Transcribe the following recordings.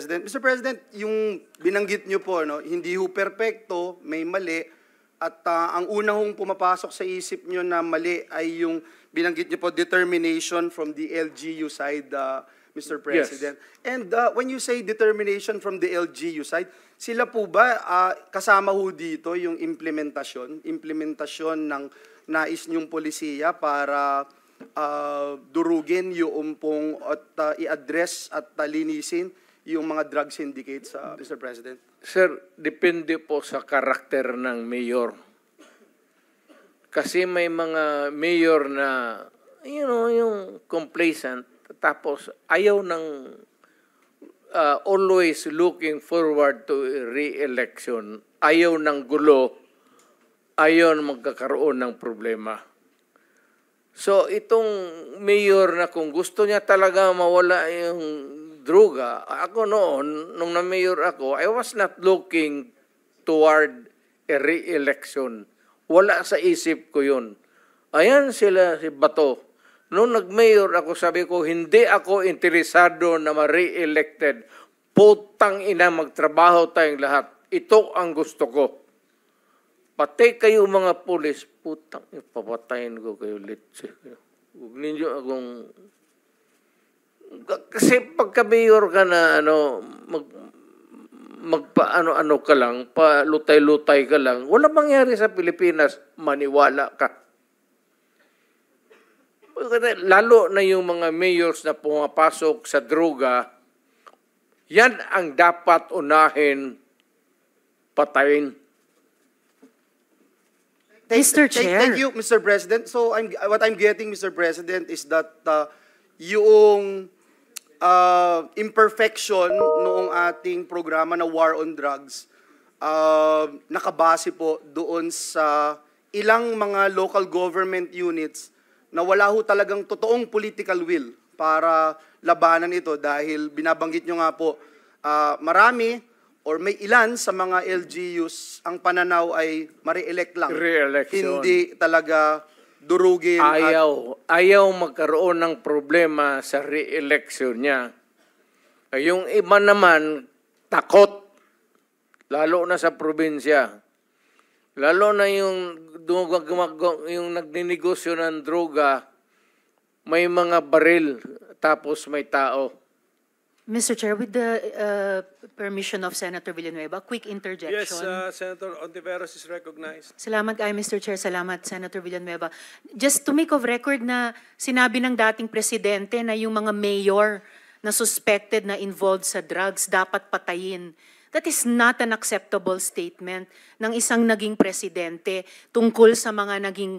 President. Mr. President, yung binanggit niyo po, no, hindi ho perpekto, may mali. At uh, ang una hong pumapasok sa isip niyo na mali ay yung binanggit niyo po determination from the LGU side, uh, ah, Mr. President. Yes. And uh, when you say determination from the LGU side, sila po ba uh, kasama ho dito yung implementasyon, implementasyon ng nais niyong polisiya para uh, durugin yung umpong at uh, i-address at uh, linisin yung mga drug syndicate sa Mr. President? Sir, depende po sa karakter ng mayor. Kasi may mga mayor na, you know, yung complacent, tapos ayaw ng uh, always looking forward to re-election, ayaw ng gulo, ayaw magkakaroon ng problema. So itong mayor na kung gusto niya talaga mawala yung droga, ako noon, nung na-mayor ako, I was not looking toward a re-election. Wala sa isip ko yun. Ayan sila si Bato. Noong nag-mayor ako, sabi ko, hindi ako interesado na ma-re-elected. Putang ina, magtrabaho tayong lahat. Ito ang gusto ko. Patay kayo mga pulis. Putang, papatayin ko kayo. Let's Huwag ninyo akong kasi pagka mayor ka na ano mag magpa ano ano ka lang, pa lutay-lutay ka lang, wala mangyari sa Pilipinas, maniwala ka. Lalo na yung mga mayors na pumapasok sa droga, yan ang dapat unahin patayin. Thank, Mr. Chair. Thank, thank you, Mr. President. So I'm, what I'm getting, Mr. President, is that uh, yung uh, imperfection noong ating programa na War on Drugs uh, nakabase po doon sa ilang mga local government units na wala ho talagang totoong political will para labanan ito dahil binabanggit nyo nga po uh, marami or may ilan sa mga LGUs ang pananaw ay ma-re-elect lang. Re-election. Hindi talaga durugin. Ayaw. At... Ayaw magkaroon ng problema sa re-election niya. Yung iba naman, takot. Lalo na sa probinsya. Lalo na yung, yung nagninegosyo ng droga, may mga baril, tapos may tao. Mr. Chair, with the uh, permission of Senator Villanueva, quick interjection. Yes, uh, Senator Ontiveros is recognized. Salamat ay, Mr. Chair. Salamat, Senator Villanueva. Just to make of record na sinabi ng dating presidente na yung mga mayor na suspected na involved sa drugs dapat patayin. That is not an acceptable statement ng isang naging presidente tungkol sa mga naging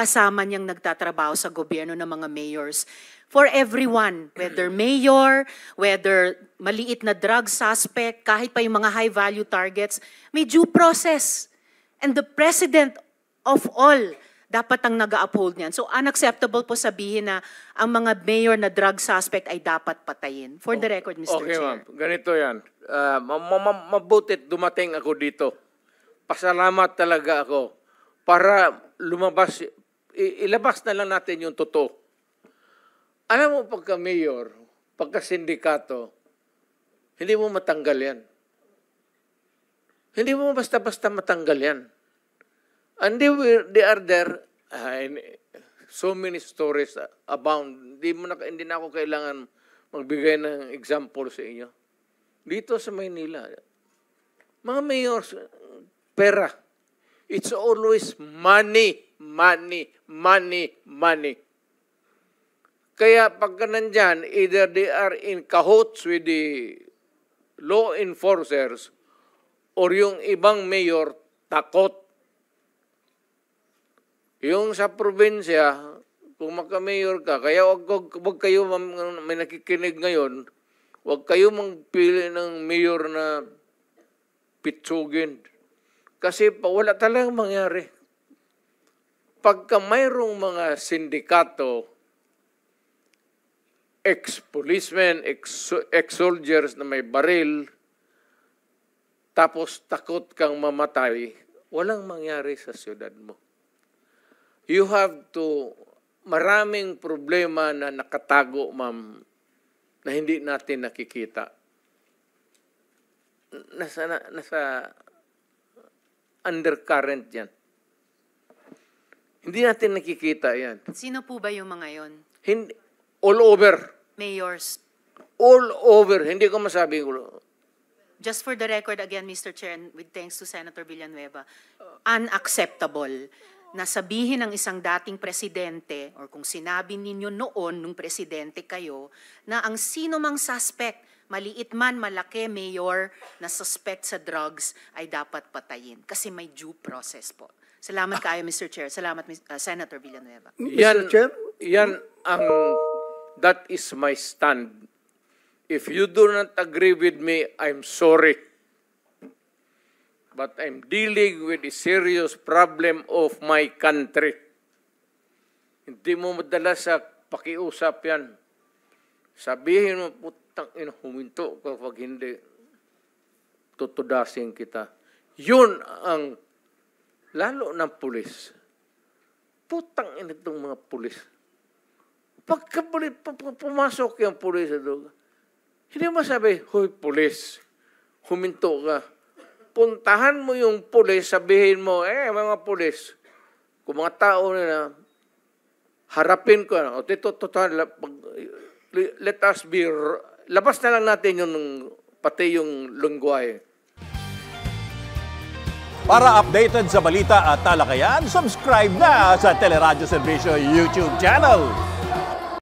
kasama niyang nagtatrabaho sa gobyerno ng mga mayors. For everyone, whether mayor, whether maliit na drug suspect, kahit pa yung mga high-value targets, may due process. And the president of all dapat ang nag-uphold niyan. So unacceptable po sabihin na ang mga mayor na drug suspect ay dapat patayin. For the record, Mr. Okay, Chair. Okay, ma'am. Ganito yan. Uh, mabutit dumating ako dito. Pasalamat talaga ako para lumabas ilabas na lang natin yung totoo. Alam mo pagka mayor, pagka sindikato, hindi mo matanggal yan. Hindi mo basta-basta matanggal yan. And they, were, they are there, uh, so many stories abound. Hindi, mo na, hindi na ako kailangan magbigay ng example sa inyo. Dito sa Maynila, mga mayors, pera. It's always money money, money, money. Kaya pagka nandyan, either they are in cahoots with the law enforcers or yung ibang mayor takot. Yung sa probinsya, kung magka-mayor ka, kaya wag, wag, wag kayo, may nakikinig ngayon, wag kayo magpili ng mayor na pitsugin. Kasi wala talagang mangyari pagka mayroong mga sindikato, ex-policemen, ex-soldiers na may baril, tapos takot kang mamatay, walang mangyari sa siyudad mo. You have to, maraming problema na nakatago, ma'am, na hindi natin nakikita. Nasa, nasa undercurrent yan hindi natin nakikita yan. Sino po ba yung mga yon? Hindi, all over. Mayors. All over. Hindi ko masabi. Just for the record again, Mr. Chair, and with thanks to Senator Villanueva, unacceptable na sabihin ng isang dating presidente or kung sinabi ninyo noon nung presidente kayo na ang sino mang suspect maliit man malaki mayor na suspect sa drugs ay dapat patayin kasi may due process po. Salamat ah. kayo Mr. Chair. Salamat uh, Senator Villanueva. Yan, Mr. Chair? Yan ang that is my stand. If you do not agree with me, I'm sorry. But I'm dealing with a serious problem of my country. Hindi mo madala sa pakiusap yan. Sabihin mo, tang ina huminto ko pag hindi tutudasin kita. Yun ang lalo ng pulis. Putang ina itong mga pulis. Pagka pumasok yung pulis, hindi mo sabi, Hoy, pulis, huminto ka. Puntahan mo yung pulis, sabihin mo, eh, mga pulis, kung mga tao na harapin ko, o dito, let us be labas na lang natin yung pati yung lungguay. Para updated sa balita at talakayan, subscribe na sa Teleradyo Servisyo YouTube channel.